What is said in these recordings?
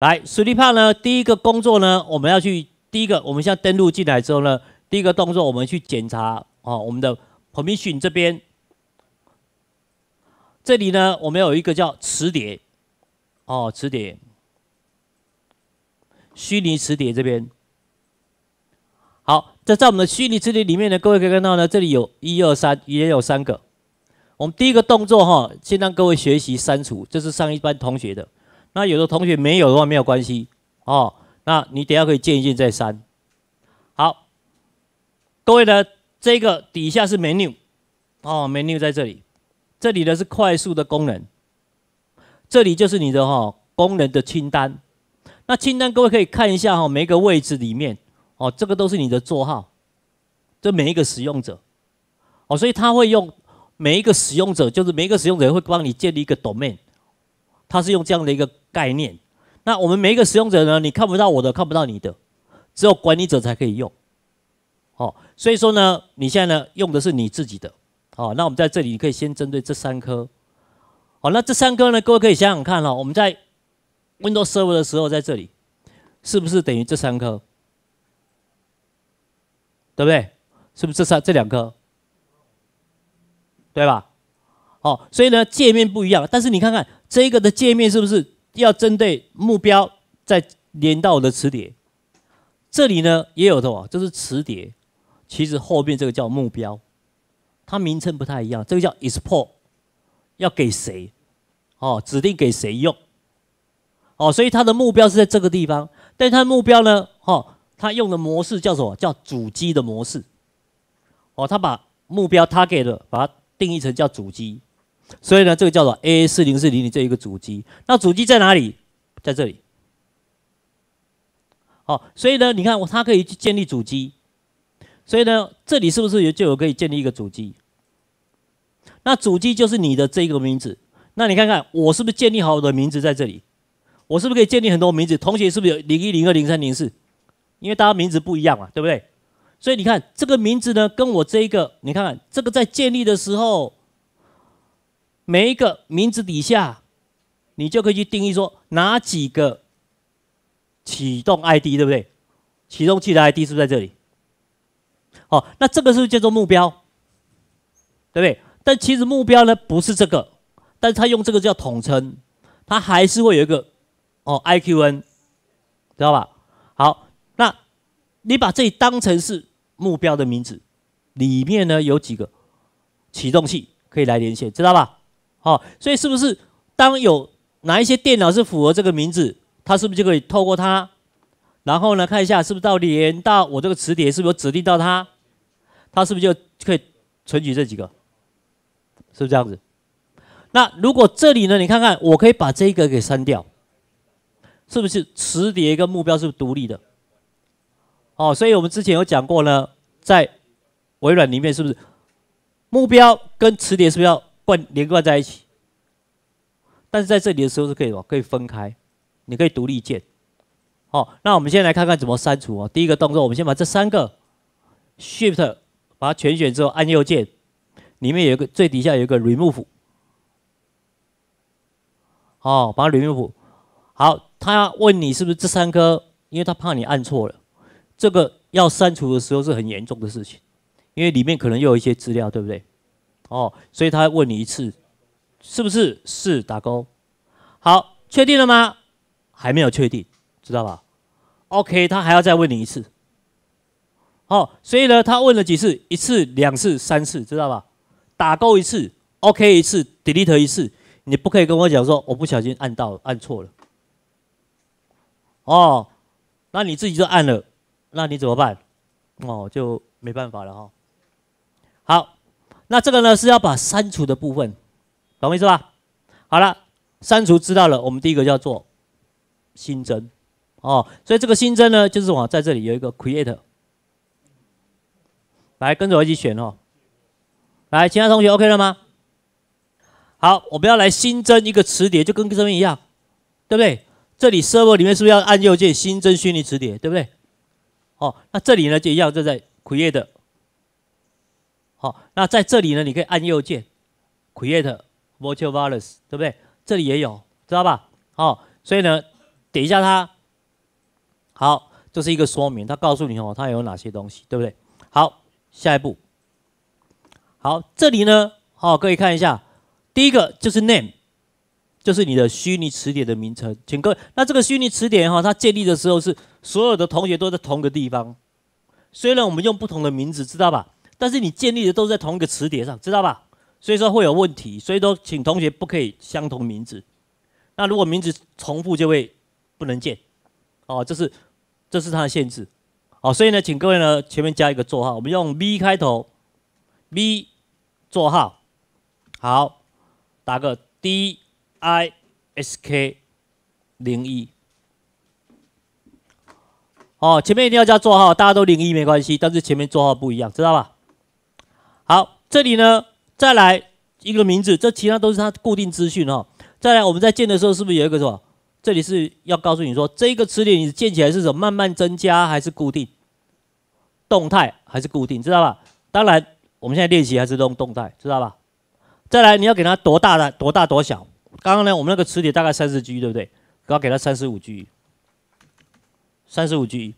来 s l i p 呢？第一个工作呢，我们要去第一个，我们现在登录进来之后呢，第一个动作我们去检查啊，我们的 Permission 这边，这里呢，我们有一个叫磁碟，哦，磁碟，虚拟磁碟这边。好，这在我们的虚拟磁碟里面呢，各位可以看到呢，这里有一二三，也有三个。我们第一个动作哈，先让各位学习删除，这是上一班同学的。那有的同学没有的话，没有关系哦。那你等下可以建一建再删。好，各位呢，这个底下是 menu 哦，menu 在这里，这里呢是快速的功能，这里就是你的哈功能的清单。那清单各位可以看一下哈，每一个位置里面哦，这个都是你的座号，这每一个使用者哦，所以他会用每一个使用者，就是每一个使用者会帮你建立一个 domain。它是用这样的一个概念，那我们每一个使用者呢，你看不到我的，看不到你的，只有管理者才可以用。哦，所以说呢，你现在呢用的是你自己的。哦，那我们在这里可以先针对这三颗。哦，那这三颗呢，各位可以想想看哦，我们在 Windows Server 的时候在这里，是不是等于这三颗？对不对？是不是这三这两颗？对吧？哦，所以呢，界面不一样，但是你看看。这个的界面是不是要针对目标再连到我的磁碟？这里呢也有的哦，这是磁碟，其实后面这个叫目标，它名称不太一样。这个叫 export，要给谁？哦，指定给谁用？哦，所以它的目标是在这个地方，但它目标呢？哦，它用的模式叫什么叫主机的模式？哦，它把目标 target 把它定义成叫主机。所以呢，这个叫做 A 四零四零零这一个主机，那主机在哪里？在这里。好，所以呢，你看我它可以去建立主机，所以呢，这里是不是就有可以建立一个主机？那主机就是你的这一个名字。那你看看我是不是建立好我的名字在这里？我是不是可以建立很多名字？同学是不是有零一、零二、零三、零四？因为大家名字不一样嘛，对不对？所以你看这个名字呢，跟我这一个，你看看这个在建立的时候。每一个名字底下，你就可以去定义说哪几个启动 ID 对不对？启动器的 ID 是不是在这里？哦，那这个是不是叫做目标？对不对？但其实目标呢不是这个，但他用这个叫统称，他还是会有一个哦 IQN，知道吧？好，那你把这里当成是目标的名字，里面呢有几个启动器可以来连线，知道吧？哦，所以是不是当有哪一些电脑是符合这个名字，它是不是就可以透过它，然后呢看一下是不是到连到我这个磁碟，是不是指定到它，它是不是就可以存取这几个？是不是这样子？那如果这里呢，你看看我可以把这个给删掉，是不是磁碟跟目标是独立的？哦，所以我们之前有讲过呢，在微软里面是不是目标跟磁碟是不是要？贯连贯在一起，但是在这里的时候是可以可以分开，你可以独立键。好，那我们先来看看怎么删除啊。第一个动作，我们先把这三个 Shift 把它全选之后按右键，里面有一个最底下有一个 Remove。哦，把它 Remove。好，他问你是不是这三颗，因为他怕你按错了。这个要删除的时候是很严重的事情，因为里面可能有一些资料，对不对？哦，所以他问你一次，是不是是打勾，好，确定了吗？还没有确定，知道吧？OK，他还要再问你一次。好，所以呢，他问了几次，一次、两次、三次，知道吧？打勾一次，OK 一次，Delete 一次，你不可以跟我讲说我不小心按到按错了。哦，那你自己就按了，那你怎么办？哦，就没办法了哈。好。那这个呢是要把删除的部分，懂我意思吧？好了，删除知道了。我们第一个叫做新增，哦，所以这个新增呢，就是我在这里有一个 create，来跟着我一起选哦。来，其他同学 OK 了吗？好，我们要来新增一个词典，就跟这边一样，对不对？这里 server 里面是不是要按右键新增虚拟词典，对不对？哦，那这里呢就一样，就在 create。好，那在这里呢，你可以按右键，Create Virtual Values，对不对？这里也有，知道吧？好，所以呢，点一下它。好，这是一个说明，它告诉你哦，它有哪些东西，对不对？好，下一步。好，这里呢，好，各位看一下，第一个就是 Name，就是你的虚拟词典的名称。请各位，那这个虚拟词典哈，它建立的时候是所有的同学都在同个地方，虽然我们用不同的名字，知道吧？但是你建立的都是在同一个磁碟上，知道吧？所以说会有问题，所以说请同学不可以相同名字。那如果名字重复就会不能建，哦，这是这是它的限制。哦，所以呢，请各位呢前面加一个座号，我们用 V 开头，V 座号，好，打个 DISK 零一。哦，前面一定要加座号，大家都零一没关系，但是前面座号不一样，知道吧？这里呢，再来一个名字，这其他都是它固定资讯哦。再来，我们在建的时候是不是有一个什么？这里是要告诉你说，这个磁铁你建起来是怎慢慢增加还是固定？动态还是固定？知道吧？当然，我们现在练习还是用动态，知道吧？再来，你要给它多大的多大多小？刚刚呢，我们那个磁铁大概三十 G，对不对？我要给它三十五 G，三十五 G。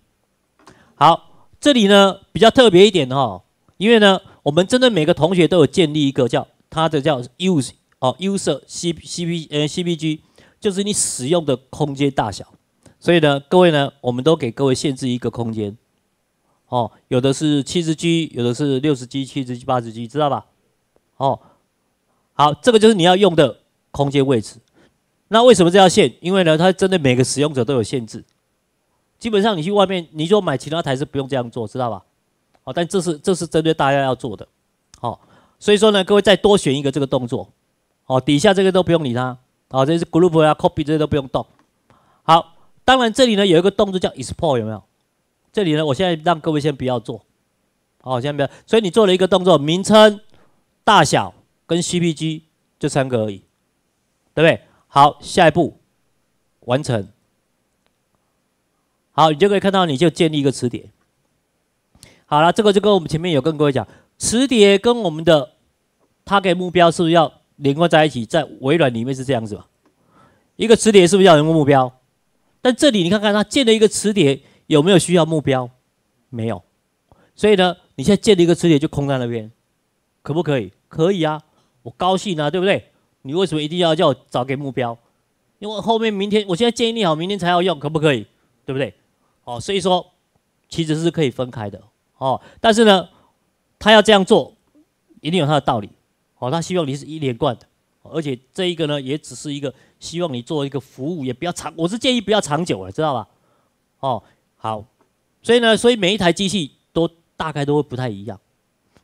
好，这里呢比较特别一点哈，因为呢。我们针对每个同学都有建立一个叫他的叫 use 哦 user c c b 呃 c b g，就是你使用的空间大小。所以呢，各位呢，我们都给各位限制一个空间哦，有的是七十 g，有的是六十 g、七十 g、八十 g，知道吧？哦，好，这个就是你要用的空间位置。那为什么这条线？因为呢，它针对每个使用者都有限制。基本上你去外面，你就买其他台是不用这样做，知道吧？但这是这是针对大家要做的，好，所以说呢，各位再多选一个这个动作，哦，底下这个都不用理它，哦，这是 group 啊，copy 这些都不用动。好，当然这里呢有一个动作叫 export 有没有？这里呢，我现在让各位先不要做，哦，先不要。所以你做了一个动作名称、大小跟 CPG 就三个而已，对不对？好，下一步完成，好，你就可以看到你就建立一个词典。好了，这个就跟我们前面有跟各位讲，磁碟跟我们的它给目标是不是要连贯在一起？在微软里面是这样子吧？一个磁碟是不是要人个目标？但这里你看看它建了一个磁碟，有没有需要目标？没有，所以呢，你现在建了一个磁碟就空在那边，可不可以？可以啊，我高兴啊，对不对？你为什么一定要叫我找给目标？因为后面明天，我现在建议你好，明天才要用，可不可以？对不对？哦，所以说其实是可以分开的。哦，但是呢，他要这样做，一定有他的道理。哦，他希望你是一连贯的，而且这一个呢，也只是一个希望你做一个服务，也不要长，我是建议不要长久了，知道吧？哦，好，所以呢，所以每一台机器都大概都会不太一样。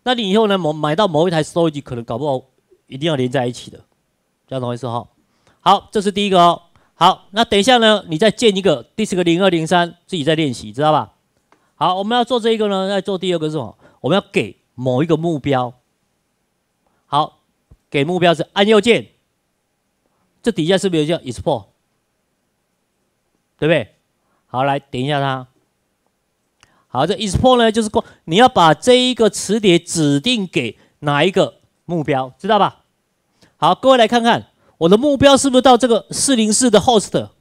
那你以后呢，某买到某一台收机，可能搞不好一定要连在一起的，这样懂意思哈？好，这是第一个。哦。好，那等一下呢，你再建一个第四个零二零三，自己再练习，知道吧？好，我们要做这一个呢，再做第二个是什么？我们要给某一个目标。好，给目标是按右键，这底下是不是有叫 export？对不对？好，来点一下它。好，这 export 呢就是过，你要把这一个磁碟指定给哪一个目标，知道吧？好，各位来看看我的目标是不是到这个四零四的 host。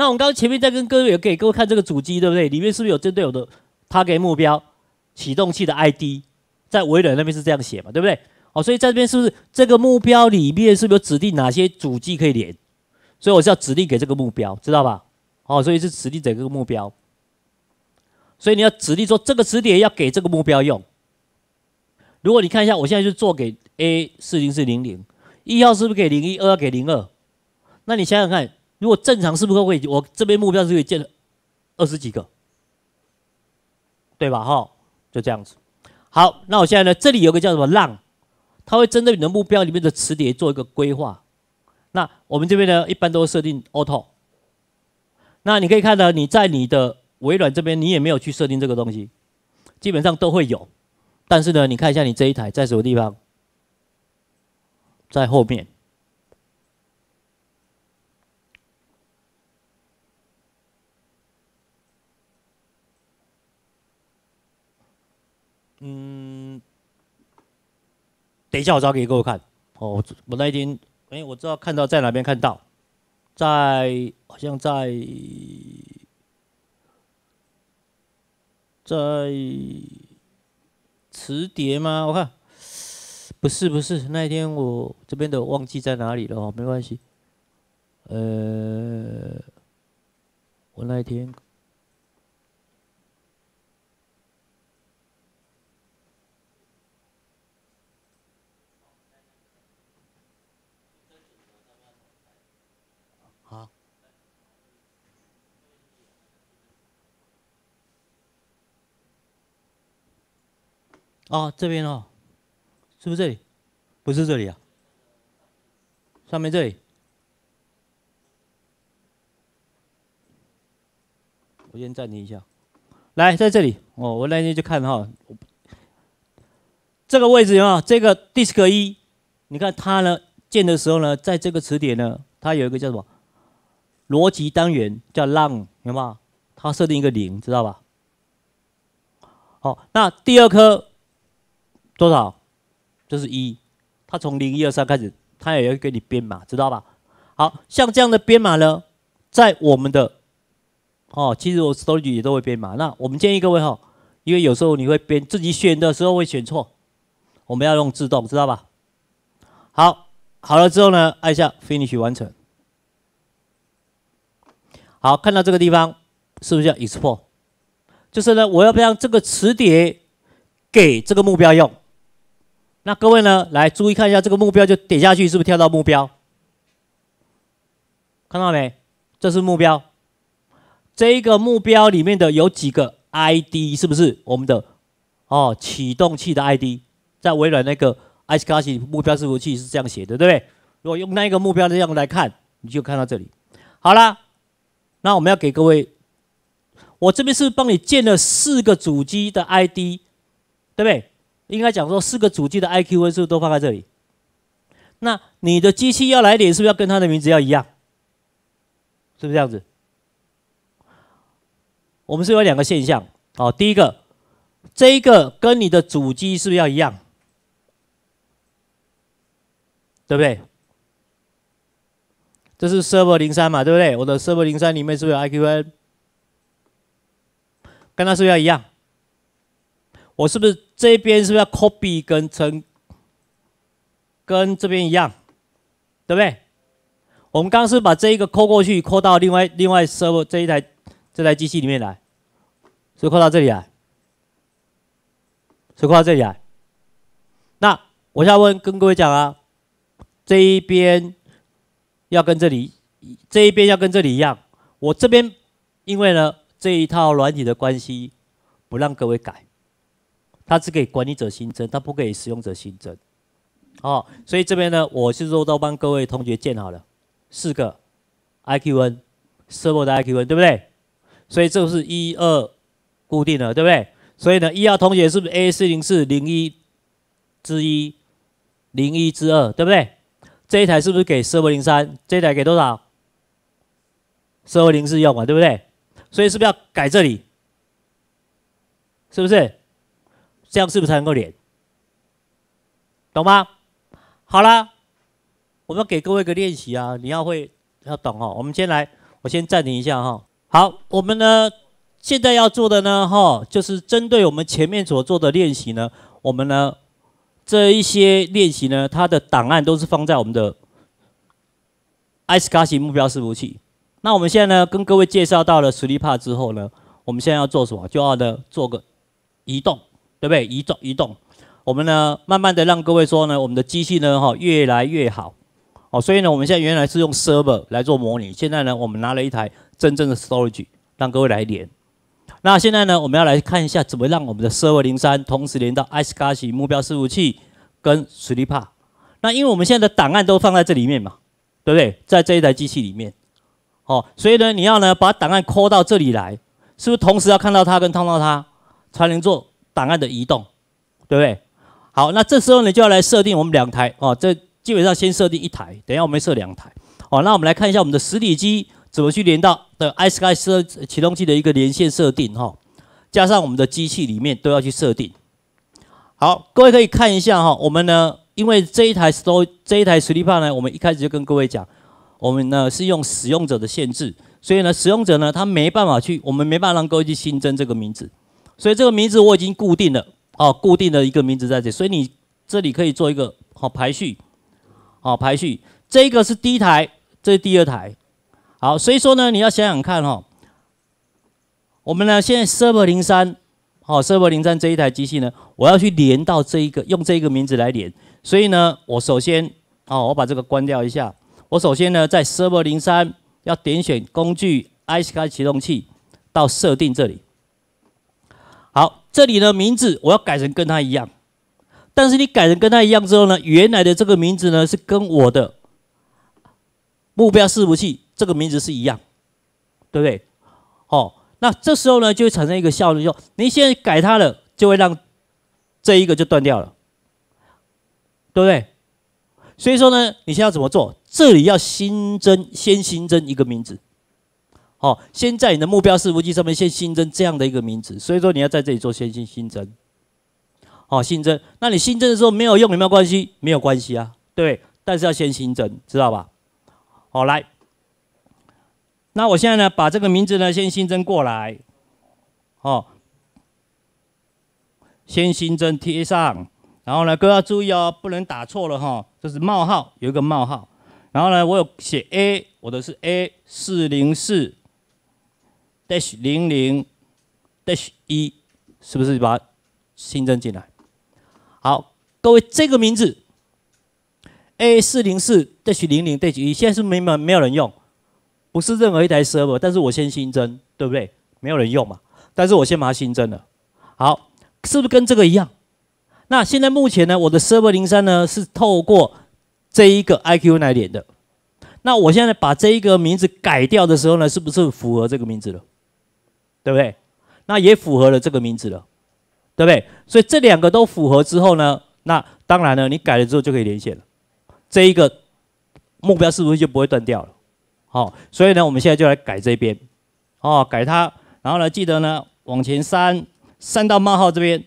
那我们刚刚前面在跟各位给各位看这个主机，对不对？里面是不是有针对我的他给目标启动器的 ID，在微软那边是这样写嘛，对不对？哦，所以在这边是不是这个目标里面是不是指定哪些主机可以连？所以我是要指定给这个目标，知道吧？哦，所以是指定这个目标。所以你要指定说这个词点要给这个目标用。如果你看一下，我现在就做给 A 四零四零零一号是不是给零一，二要给零二，那你想想看。如果正常是不是会？我这边目标是可以建二十几个，对吧？哈，就这样子。好，那我现在呢，这里有个叫什么浪，它会针对你的目标里面的磁碟做一个规划。那我们这边呢，一般都会设定 auto。那你可以看到，你在你的微软这边，你也没有去设定这个东西，基本上都会有。但是呢，你看一下你这一台在什么地方，在后面。嗯，等一下，我找给各位看。哦，我那一天，哎，我知道看到在哪边看到，在好像在在磁碟吗？我看，不是不是，那一天我这边的忘记在哪里了，哦，没关系。呃，我那一天。啊，这边哦，是不是这里？不是这里啊，上面这里。我先暂停一下，来，在这里，哦，我来先去看哈。这个位置啊，这个 disk 一，你看它呢建的时候呢，在这个词典呢，它有一个叫什么逻辑单元，叫 long，明白吗？它设定一个零，知道吧？好，那第二颗。多少？这是一，它从零一二三开始，它也要给你编码，知道吧？好像这样的编码呢，在我们的哦，其实我手里也都会编码。那我们建议各位哈，因为有时候你会编自己选的时候会选错，我们要用自动，知道吧？好，好了之后呢，按一下 finish 完成。好，看到这个地方是不是叫 export？就是呢，我要让这个磁碟给这个目标用。那各位呢？来注意看一下这个目标，就点下去是不是跳到目标？看到没？这是目标。这一个目标里面的有几个 ID，是不是我们的哦启动器的 ID？在微软那个 i c e c a s h 目标伺服器是这样写的，对不对？如果用那个目标这样来看，你就看到这里。好了，那我们要给各位，我这边是帮你建了四个主机的 ID，对不对？应该讲说四个主机的 I Q N 是不是都放在这里？那你的机器要来点是不是要跟它的名字要一样？是不是这样子？我们是有两个现象哦。第一个，这一个跟你的主机是不是要一样？对不对？这是 Server 零三嘛，对不对？我的 Server 零三里面是不是有 I Q N？跟它是不是要一样？我是不是这边是不是要 copy 跟跟这边一样，对不对？我们刚刚是把这一个扣过去，扣到另外另外 server 这一台这台机器里面来，所以 c 到这里来，所以到这里来。那我在问，跟各位讲啊，这一边要跟这里这一边要跟这里一样。我这边因为呢这一套软体的关系，不让各位改。他只给管理者新增，他不给使用者新增。哦，所以这边呢，我是说都帮各位同学建好了四个，iQN，server 的 iQN 对不对？所以这个是一二固定的，对不对？所以呢，一二同学是不是 A 四零四零一之一，零一之二，对不对？这一台是不是给 server 零三？这一台给多少？server 零四用嘛，对不对？所以是不是要改这里？是不是？这样是不是才能够连？懂吗？好啦，我们给各位一个练习啊，你要会要懂哦。我们先来，我先暂停一下哈。好，我们呢现在要做的呢哈，就是针对我们前面所做的练习呢，我们呢这一些练习呢，它的档案都是放在我们的 i c e c s 目标伺服器。那我们现在呢跟各位介绍到了 e e p a 之后呢，我们现在要做什么？就要呢做个移动。对不对？移动移动，我们呢，慢慢的让各位说呢，我们的机器呢，哈，越来越好，哦，所以呢，我们现在原来是用 server 来做模拟，现在呢，我们拿了一台真正的 storage 让各位来连。那现在呢，我们要来看一下怎么让我们的 server 零三同时连到 iSCSI 目标伺服器跟 s l e e p 那因为我们现在的档案都放在这里面嘛，对不对？在这一台机器里面，哦，所以呢，你要呢把档案 c 到这里来，是不是同时要看到它跟看到它才能做？档案的移动，对不对？好，那这时候呢就要来设定我们两台哦。这基本上先设定一台，等下我们设两台哦。那我们来看一下我们的实体机怎么去连到的 Sky 设启动器的一个连线设定哈，加上我们的机器里面都要去设定。好，各位可以看一下哈，我们呢，因为这一台 Stor 这一台 s l e e p 呢，我们一开始就跟各位讲，我们呢是用使用者的限制，所以呢使用者呢他没办法去，我们没办法让各位去新增这个名字。所以这个名字我已经固定了哦，固定的一个名字在这，所以你这里可以做一个好排序，好排序。这个是第一台，这是第二台。好，所以说呢，你要想想看哈。我们呢，现在 server 零三，好 server 零三这一台机器呢，我要去连到这一个，用这一个名字来连。所以呢，我首先哦，我把这个关掉一下。我首先呢，在 server 零三要点选工具，ISK 启动器到设定这里。好，这里呢名字我要改成跟他一样，但是你改成跟他一样之后呢，原来的这个名字呢是跟我的目标伺服器这个名字是一样，对不对？哦，那这时候呢就会产生一个效率，就你现在改它了，就会让这一个就断掉了，对不对？所以说呢，你现在怎么做？这里要新增，先新增一个名字。哦，先在你的目标伺服机上面先新增这样的一个名字，所以说你要在这里做先新新增。哦，新增，那你新增的时候没有用有没有关系？没有关系啊，对，但是要先新增，知道吧？好，来，那我现在呢把这个名字呢先新增过来，哦，先新增贴上，然后呢，各位要注意哦，不能打错了哈，这是冒号，有一个冒号，然后呢，我有写 A，我的是 A 四零四。dash 零零 dash 一，是不是把它新增进来？好，各位这个名字，A 四零四 dash 零零 dash 一，现在是没没没有人用，不是任何一台 server，但是我先新增，对不对？没有人用嘛，但是我先把它新增了。好，是不是跟这个一样？那现在目前呢，我的 server 零三呢是透过这一个 IQ 来点的。那我现在把这一个名字改掉的时候呢，是不是符合这个名字了？对不对？那也符合了这个名字了，对不对？所以这两个都符合之后呢，那当然呢，你改了之后就可以连线了。这一个目标是不是就不会断掉了？好，所以呢，我们现在就来改这边，哦，改它，然后呢，记得呢往前删，删到冒号这边，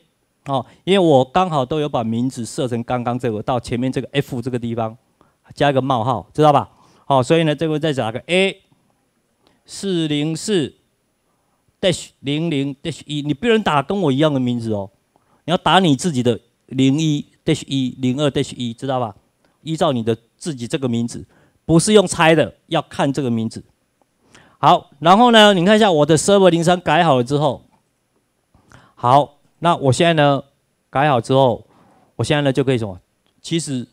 哦，因为我刚好都有把名字设成刚刚这个，到前面这个 F 这个地方加一个冒号，知道吧？好，所以呢，这个再一个 A 四零四。dash 零零 dash 一，你不能打跟我一样的名字哦，你要打你自己的零一 dash 一零二 dash 一，知道吧？依照你的自己这个名字，不是用猜的，要看这个名字。好，然后呢，你看一下我的 server 零三改好了之后，好，那我现在呢改好之后，我现在呢就可以什么？其实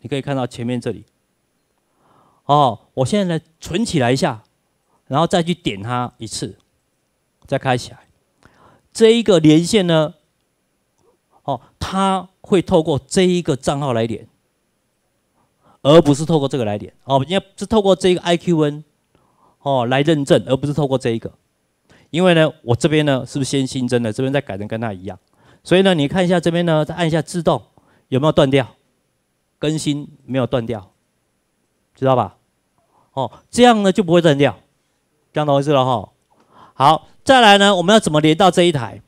你可以看到前面这里，哦，我现在呢存起来一下，然后再去点它一次。再开起来，这一个连线呢，哦，它会透过这一个账号来连，而不是透过这个来连，哦，因为是透过这个 IQN，哦来认证，而不是透过这一个，因为呢，我这边呢，是不是先新增的，这边再改成跟他一样，所以呢，你看一下这边呢，再按一下自动，有没有断掉？更新没有断掉，知道吧？哦，这样呢就不会断掉，这样懂意思了哈。好，再来呢，我们要怎么连到这一台？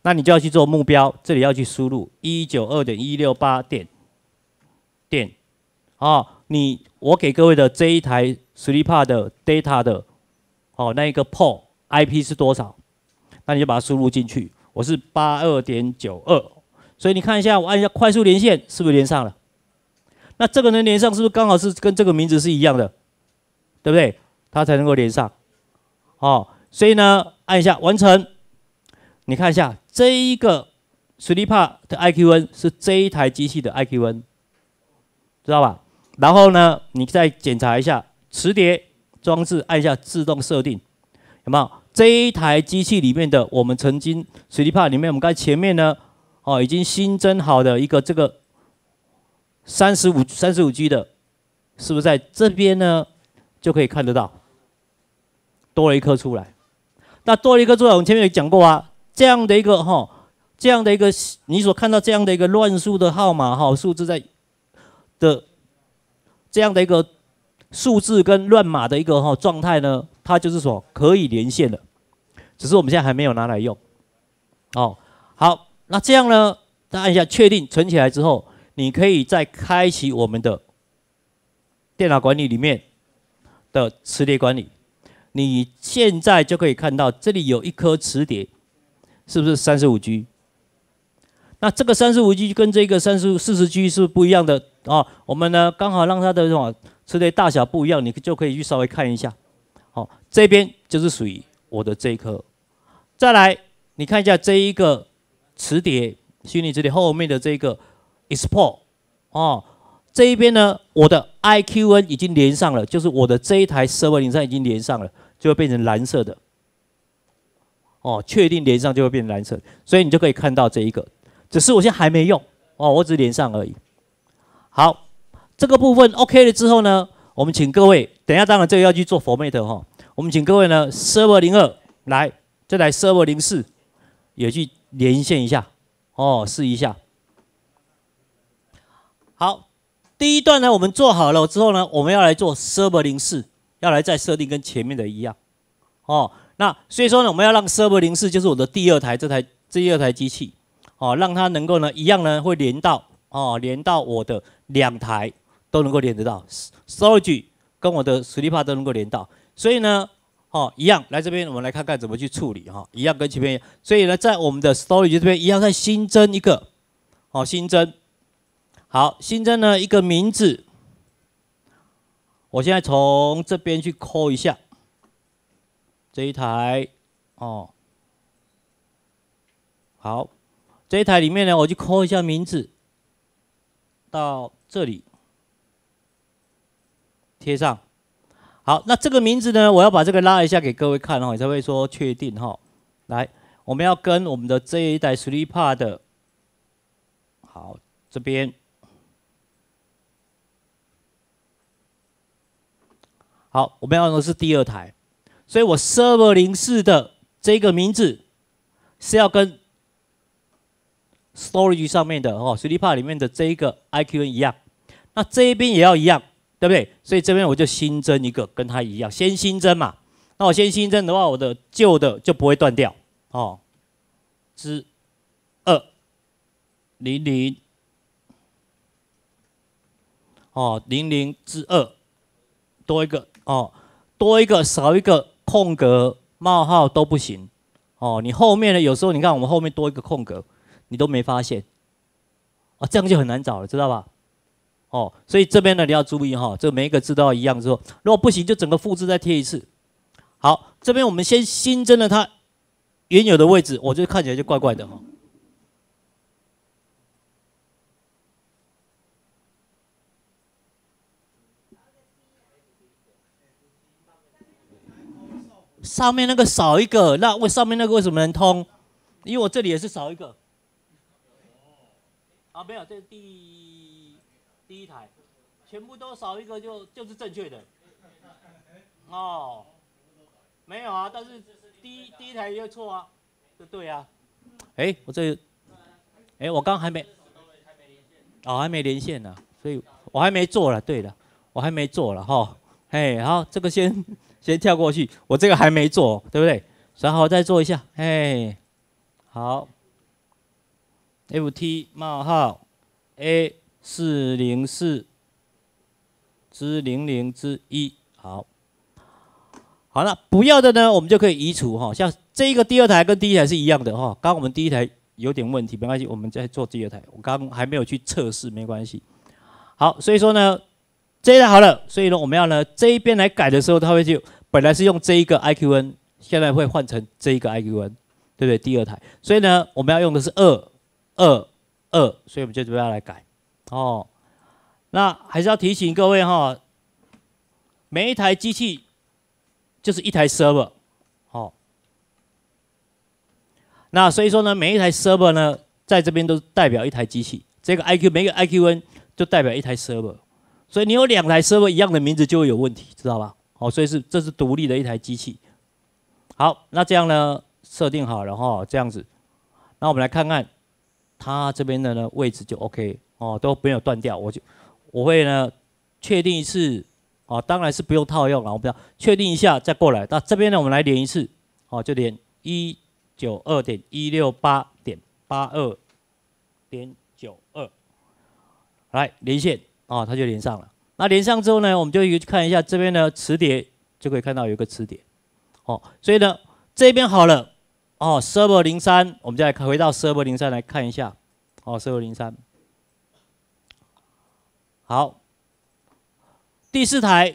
那你就要去做目标，这里要去输入一九二点一六八点点啊。你我给各位的这一台 s l e e p 的 Data 的哦，那一个 p o IP 是多少？那你就把它输入进去。我是八二点九二，所以你看一下，我按一下快速连线，是不是连上了？那这个能连上，是不是刚好是跟这个名字是一样的？对不对？它才能够连上，哦。所以呢，按一下完成。你看一下，这一个 s l 帕 p 的 iqn 是这一台机器的 iqn，知道吧？然后呢，你再检查一下磁碟装置，按一下自动设定，有没有？这一台机器里面的我们曾经 s l 帕 p 里面，我们刚前面呢，哦，已经新增好的一个这个三十五三十五 G 的，是不是在这边呢？就可以看得到，多了一颗出来。那多了一个作用，我们前面也讲过啊，这样的一个哈，这样的一个你所看到这样的一个乱数的号码哈，数字在的这样的一个数字跟乱码的一个哈状态呢，它就是说可以连线的，只是我们现在还没有拿来用。哦，好，那这样呢，再按一下确定存起来之后，你可以再开启我们的电脑管理里面的磁碟管理。你现在就可以看到，这里有一颗磁碟，是不是三十五 G？那这个三十五 G 跟这个三十四十 G 是不一样的啊。我们呢，刚好让它的什么磁碟大小不一样，你就可以去稍微看一下。好，这边就是属于我的这一颗。再来，你看一下这一个磁碟虚拟磁碟后面的这个 export 哦，这一边呢，我的 IQN 已经连上了，就是我的这一台 server 上已经连上了。就会变成蓝色的哦，确定连上就会变蓝色，所以你就可以看到这一个。只是我现在还没用哦，我只连上而已。好，这个部分 OK 了之后呢，我们请各位等下，当然这个要去做 format 哈。我们请各位呢，server 零二来这台 server 零四也去连线一下哦，试一下。好，第一段呢我们做好了之后呢，我们要来做 server 零四。再来再设定跟前面的一样，哦，那所以说呢，我们要让 e 二零四就是我的第二台这台第二台机器，哦，让它能够呢一样呢会连到哦连到我的两台都能够连得到，storage 跟我的 s l e p e r 都能够连到，所以呢，哦一样来这边我们来看看怎么去处理哈，一样跟前面一样，所以呢在我们的 storage 这边一样再新增一个，哦新增，好新增呢一个名字。我现在从这边去抠一下这一台哦，好，这一台里面呢，我去抠一下名字，到这里贴上，好，那这个名字呢，我要把这个拉一下给各位看哈，你才会说确定哈。来，我们要跟我们的这一台 SleepPad，好，这边。好，我们要用的是第二台，所以我 s e v e r 零四的这个名字是要跟 storage 上面的哦，SDP 里面的这一个 IQN 一样，那这一边也要一样，对不对？所以这边我就新增一个，跟它一样，先新增嘛。那我先新增的话，我的旧的就不会断掉哦，之二零零哦，零零之二多一个。哦，多一个少一个空格冒号都不行。哦，你后面呢？有时候你看我们后面多一个空格，你都没发现。啊，这样就很难找了，知道吧？哦，所以这边呢你要注意哈，这每一个字都要一样。之后如果不行，就整个复制再贴一次。好，这边我们先新增了它原有的位置，我就看起来就怪怪的哈。上面那个少一个，那为上面那个为什么能通？因为我这里也是少一个。啊，没有，这是第第一台，全部都少一个就就是正确的。哦，没有啊，但是第一第一台又错啊，这对啊。哎，我这，哎，我刚还没，哦，还没连线呢，所以我还没做了，对的，我还没做了哈，哎，好，这个先。先跳过去，我这个还没做，对不对？然后再做一下，哎，好，f t 冒号 a 四零四之零零之一，好，好了，不要的呢，我们就可以移除哈。像这个第二台跟第一台是一样的哈，刚我们第一台有点问题，没关系，我们再做第二台。我刚还没有去测试，没关系。好，所以说呢。这一台好了，所以呢，我们要呢这一边来改的时候，它会就本来是用这一个 IQN，现在会换成这一个 IQN，对不对？第二台，所以呢，我们要用的是二、二、二，所以我们就主要来改。哦，那还是要提醒各位哈，每一台机器就是一台 server，好。那所以说呢，每一台 server 呢，在这边都代表一台机器，这个 IQ 每个 IQN 就代表一台 server。所以你有两台设备一样的名字就会有问题，知道吧？哦，所以是这是独立的一台机器。好，那这样呢设定好，然后这样子，那我们来看看它这边的呢位置就 OK 哦，都没有断掉。我就我会呢确定一次啊，当然是不用套用，然后我不要确定一下再过来。那这边呢我们来连一次哦，就连一九二点一六八点八二点九二，来连线。啊，它就连上了。那连上之后呢，我们就看一下这边的磁碟，就可以看到有一个磁碟。哦，所以呢，这边好了。哦，Server 零三，我们再来回到 Server 零三来看一下。哦，Server 零三。好，第四台，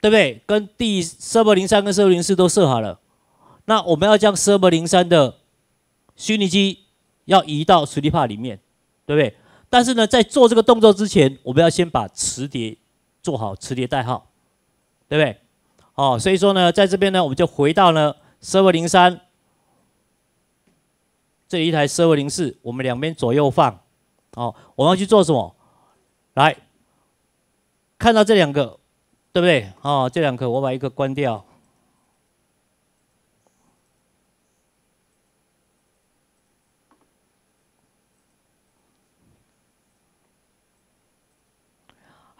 对不对？跟第 Server 零三跟 Server 零四都设好了。那我们要将 Server 零三的虚拟机要移到 Slipa 里面，对不对？但是呢，在做这个动作之前，我们要先把磁碟做好，磁碟代号，对不对？哦，所以说呢，在这边呢，我们就回到呢，server 零三，这一台 server 零四，我们两边左右放，哦，我们要去做什么？来看到这两个，对不对？哦，这两个，我把一个关掉。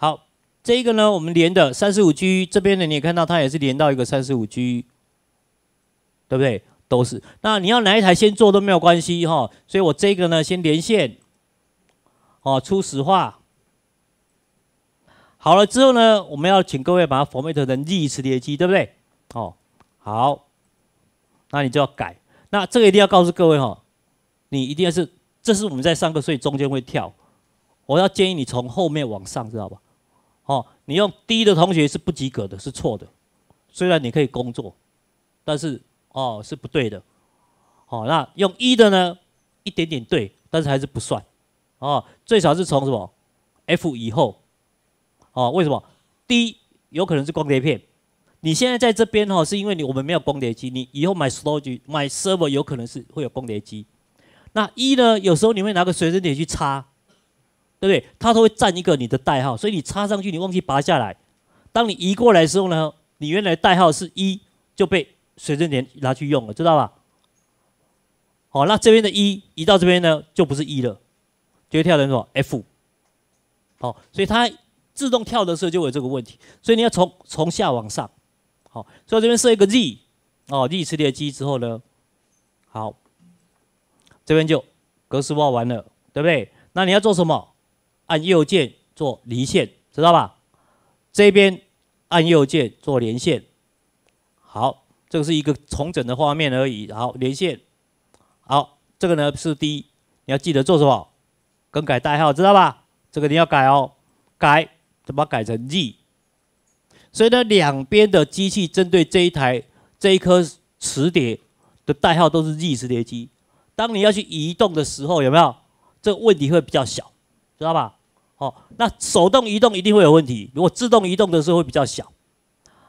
好，这一个呢，我们连的三十五 G 这边呢，你也看到它也是连到一个三十五 G，对不对？都是。那你要哪一台先做都没有关系哈，所以我这个呢先连线，哦，初始化。好了之后呢，我们要请各位把它 format 成 Z 磁 t 机，对不对？哦，好，那你就要改。那这个一定要告诉各位哈，你一定要是，这是我们在上课，所以中间会跳，我要建议你从后面往上，知道吧？哦，你用低的同学是不及格的，是错的。虽然你可以工作，但是哦是不对的。好，那用一的呢，一点点对，但是还是不算。哦，最少是从什么 F 以后。哦，为什么低有可能是光碟片？你现在在这边哈，是因为你我们没有光碟机。你以后买 storage、买 server 有可能是会有光碟机。那一呢，有时候你会拿个随身碟去插。对不对？它都会占一个你的代号，所以你插上去，你忘记拔下来。当你移过来的时候呢，你原来代号是一就被随着点拿去用了，知道吧？好，那这边的一移到这边呢，就不是一了，就会跳成什么 F。好，所以它自动跳的时候就有这个问题，所以你要从从下往上。好，所以这边设一个 Z，哦，z 次列机之后呢，好，这边就格式化完了，对不对？那你要做什么？按右键做离线，知道吧？这边按右键做连线。好，这个是一个重整的画面而已。好，连线。好，这个呢是 D，你要记得做什么？更改代号，知道吧？这个你要改哦。改，怎么改成 Z？所以呢，两边的机器针对这一台这一颗磁碟的代号都是 Z 磁碟机。当你要去移动的时候，有没有这个问题会比较小？知道吧？哦，那手动移动一定会有问题。如果自动移动的时候会比较小。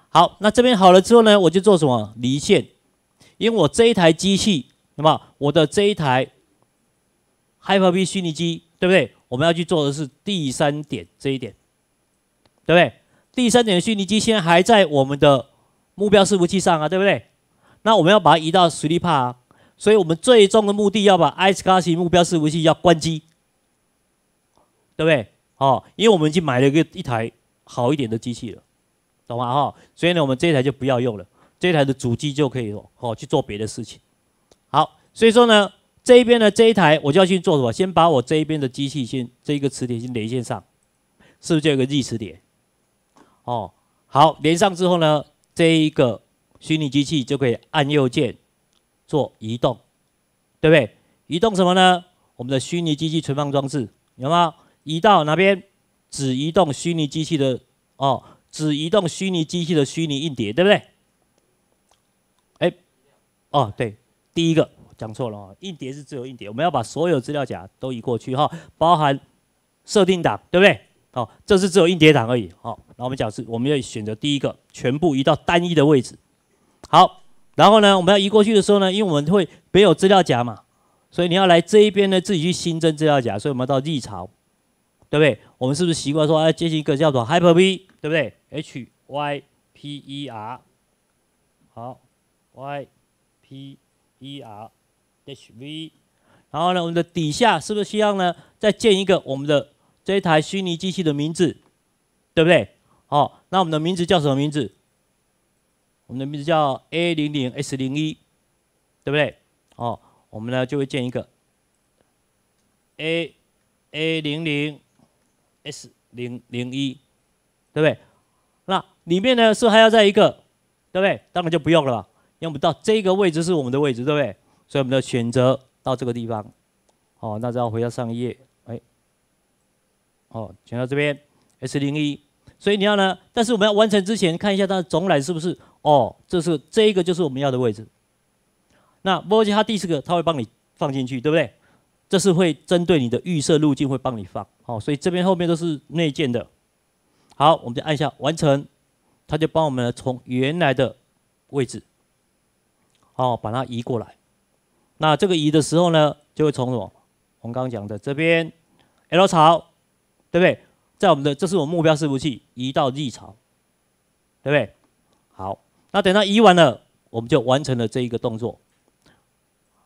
好，那这边好了之后呢，我就做什么？离线，因为我这一台机器，那么我的这一台 Hyper V 虚拟机，对不对？我们要去做的是第三点这一点，对不对？第三点虚拟机现在还在我们的目标伺服器上啊，对不对？那我们要把它移到 Slipa，所以我们最终的目的要把 Icecast 目标伺服器要关机，对不对？哦，因为我们已经买了个一台好一点的机器了，懂吗？哈，所以呢，我们这一台就不要用了，这一台的主机就可以哦去做别的事情。好，所以说呢，这一边呢这一台我就要去做什么？先把我这一边的机器先这一个磁铁先连线上，是不是就有个 Z 磁点？哦，好，连上之后呢，这一个虚拟机器就可以按右键做移动，对不对？移动什么呢？我们的虚拟机器存放装置，有没有？移到哪边？只移动虚拟机器的哦，只移动虚拟机器的虚拟硬碟，对不对？哎，哦，对，第一个讲错了哦，硬碟是只有硬碟，我们要把所有资料夹都移过去哈，包含设定档，对不对？哦，这是只有硬碟档而已。好，那我们讲是，我们要选择第一个，全部移到单一的位置。好，然后呢，我们要移过去的时候呢，因为我们会没有资料夹嘛，所以你要来这一边呢，自己去新增资料夹。所以我们要到立槽，对不对？我们是不是习惯说，哎，是一个叫做 Hyper V，对不对？H Y P E R，好，Y P E R H V。然后呢，我们的底下是不是需要呢，再建一个我们的这一台虚拟机器的名字，对不对？好，那我们的名字叫什么名字？我们的名字叫 A 零零 S 零一，对不对？哦，我们呢就会建一个 A A 零零。S 零零一，对不对？那里面呢是还要再一个，对不对？当然就不用了吧。要么到这个位置是我们的位置，对不对？所以我们的选择到这个地方。哦，那就要回到上一页。哎，哦，选到这边 S 零一。所以你要呢？但是我们要完成之前，看一下它的总览是不是？哦，这是这一个就是我们要的位置。那波及它第四个，它会帮你放进去，对不对？这是会针对你的预设路径会帮你放，好，所以这边后面都是内建的。好，我们就按下完成，它就帮我们从原来的位置，哦，把它移过来。那这个移的时候呢，就会从我我们刚刚讲的这边 L 槽，对不对？在我们的这是我目标伺服器，移到 G 槽，对不对？好，那等它移完了，我们就完成了这一个动作。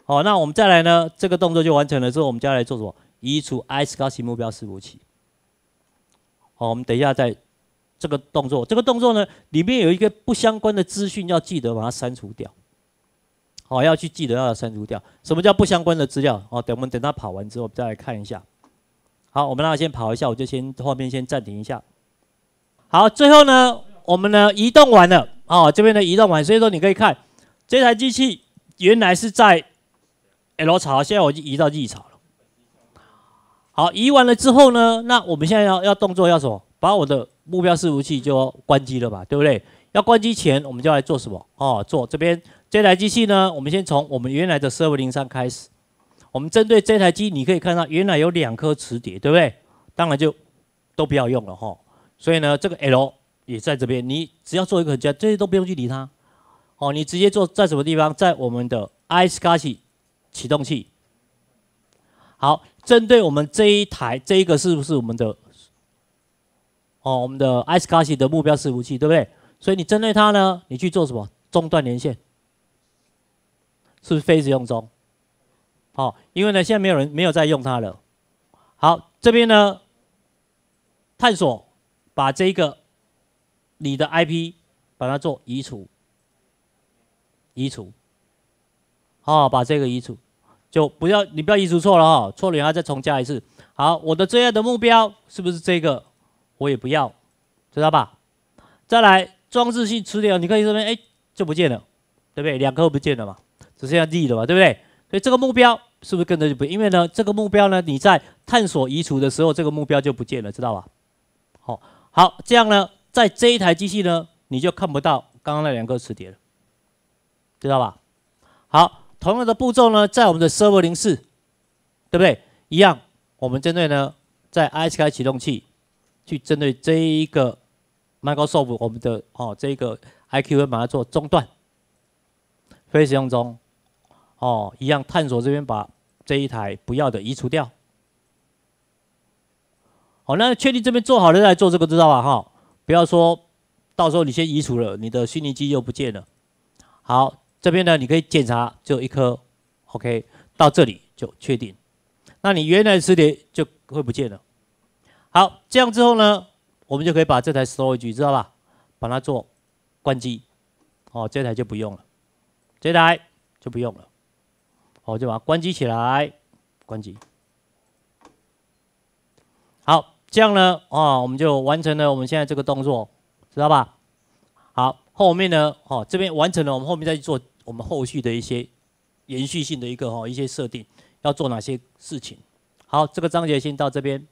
好，那我们再来呢？这个动作就完成了之后，我们接下来做什么？移除 I c 考型目标事务器。好，我们等一下再这个动作，这个动作呢里面有一个不相关的资讯，要记得把它删除掉。好，要去记得要删除掉。什么叫不相关的资料？哦，等我们等他跑完之后，我们再来看一下。好，我们让它先跑一下，我就先画面先暂停一下。好，最后呢，我们呢移动完了，啊，这边的移动完，所以说你可以看这台机器原来是在。L 槽，现在我已经移到 E 槽了。好，移完了之后呢？那我们现在要要动作要什么？把我的目标伺服器就关机了吧，对不对？要关机前，我们就来做什么？哦，做这边这台机器呢？我们先从我们原来的 Server 零三开始。我们针对这台机，你可以看到原来有两颗磁碟，对不对？当然就都不要用了哈。所以呢，这个 L 也在这边，你只要做一个加，这些都不用去理它。哦，你直接做在什么地方？在我们的 iSCSI。启动器，好，针对我们这一台，这一个是不是我们的哦？我们的 Icecast 的目标伺服器，对不对？所以你针对它呢，你去做什么中断连线？是不是非使用中？好，因为呢，现在没有人没有在用它了。好，这边呢，探索把这个你的 IP 把它做移除，移除，好，把这个移除。就不要你不要移除错了哈，错了以后再重加一次。好，我的这样的目标是不是这个？我也不要，知道吧？再来装置性磁铁，你可以这边哎，就不见了，对不对？两颗不见了嘛，只剩下 D 了嘛，对不对？所以这个目标是不是跟着就不？因为呢，这个目标呢你在探索移除的时候，这个目标就不见了，知道吧？好好这样呢，在这一台机器呢，你就看不到刚刚那两个磁碟了，知道吧？好。同样的步骤呢，在我们的 Server 零四，对不对？一样，我们针对呢，在 I S K 启动器去针对这一个 Microsoft 我们的哦，这一个 I Q n 把它做中断，飞行中哦，一样探索这边把这一台不要的移除掉。好，那确定这边做好了再做这个，知道吧？哈，不要说到时候你先移除了，你的虚拟机又不见了。好。这边呢，你可以检查，就一颗，OK，到这里就确定。那你原来的磁碟就会不见了。好，这样之后呢，我们就可以把这台收回去，知道吧？把它做关机。哦，这台就不用了，这台就不用了。好，就把它关机起来，关机。好，这样呢，啊，我们就完成了我们现在这个动作，知道吧？好，后面呢，哦，这边完成了，我们后面再去做。我们后续的一些延续性的一个哈一些设定，要做哪些事情？好，这个章节先到这边。